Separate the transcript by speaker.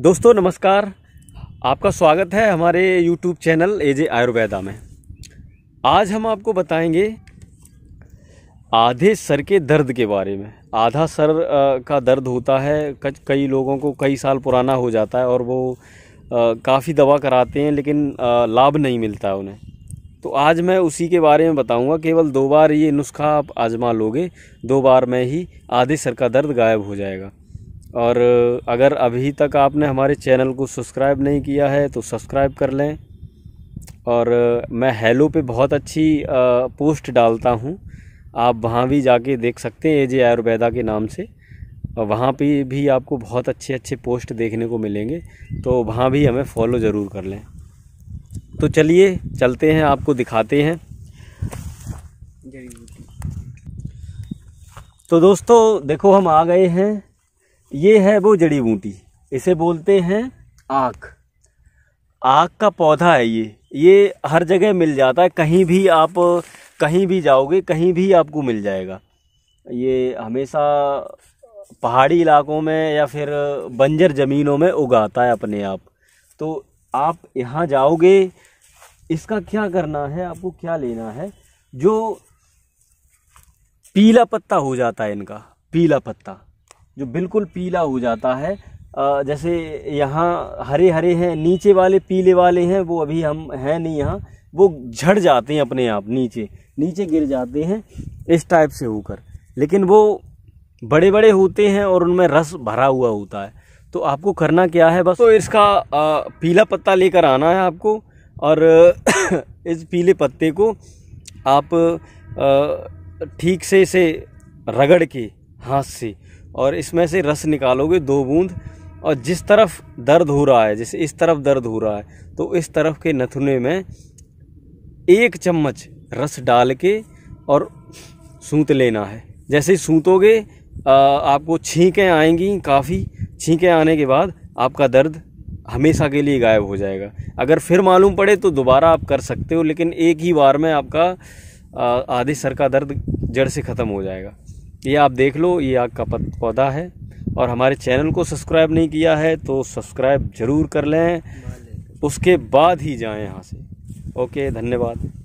Speaker 1: दोस्तों नमस्कार आपका स्वागत है हमारे यूट्यूब चैनल एजे आयुर्वेदा में आज हम आपको बताएंगे आधे सर के दर्द के बारे में आधा सर का दर्द होता है कई लोगों को कई साल पुराना हो जाता है और वो काफ़ी दवा कराते हैं लेकिन लाभ नहीं मिलता उन्हें तो आज मैं उसी के बारे में बताऊंगा केवल दो बार ये नुस्खा आप आजमा लोगे दो बार में ही आधे सर का दर्द गायब हो जाएगा और अगर अभी तक आपने हमारे चैनल को सब्सक्राइब नहीं किया है तो सब्सक्राइब कर लें और मैं हेलो पे बहुत अच्छी पोस्ट डालता हूँ आप वहाँ भी जाके देख सकते हैं ए जे आयुर्वेदा के नाम से वहाँ पे भी आपको बहुत अच्छे अच्छे पोस्ट देखने को मिलेंगे तो वहाँ भी हमें फॉलो ज़रूर कर लें तो चलिए चलते हैं आपको दिखाते हैं तो दोस्तों देखो हम आ गए हैं ये है वो जड़ी बूटी इसे बोलते हैं आख आख का पौधा है ये ये हर जगह मिल जाता है कहीं भी आप कहीं भी जाओगे कहीं भी आपको मिल जाएगा ये हमेशा पहाड़ी इलाकों में या फिर बंजर ज़मीनों में उगाता है अपने आप तो आप यहाँ जाओगे इसका क्या करना है आपको क्या लेना है जो पीला पत्ता हो जाता है इनका पीला पत्ता जो बिल्कुल पीला हो जाता है जैसे यहाँ हरे हरे हैं नीचे वाले पीले वाले हैं वो अभी हम हैं नहीं यहाँ वो झड़ जाते हैं अपने आप नीचे नीचे गिर जाते हैं इस टाइप से होकर लेकिन वो बड़े बड़े होते हैं और उनमें रस भरा हुआ होता है तो आपको करना क्या है बस तो इसका पीला पत्ता लेकर आना है आपको और इस पीले पत्ते को आप ठीक से इसे रगड़ के हाथ से और इसमें से रस निकालोगे दो बूंद और जिस तरफ दर्द हो रहा है जैसे इस तरफ दर्द हो रहा है तो इस तरफ के नथुने में एक चम्मच रस डाल के और सूत लेना है जैसे ही सूतोगे आपको छींकें आएंगी काफ़ी छींकें आने के बाद आपका दर्द हमेशा के लिए गायब हो जाएगा अगर फिर मालूम पड़े तो दोबारा आप कर सकते हो लेकिन एक ही बार में आपका आधे सर का दर्द जड़ से ख़त्म हो जाएगा ये आप देख लो ये आग का पौधा है और हमारे चैनल को सब्सक्राइब नहीं किया है तो सब्सक्राइब ज़रूर कर लें उसके बाद ही जाएं यहाँ से ओके धन्यवाद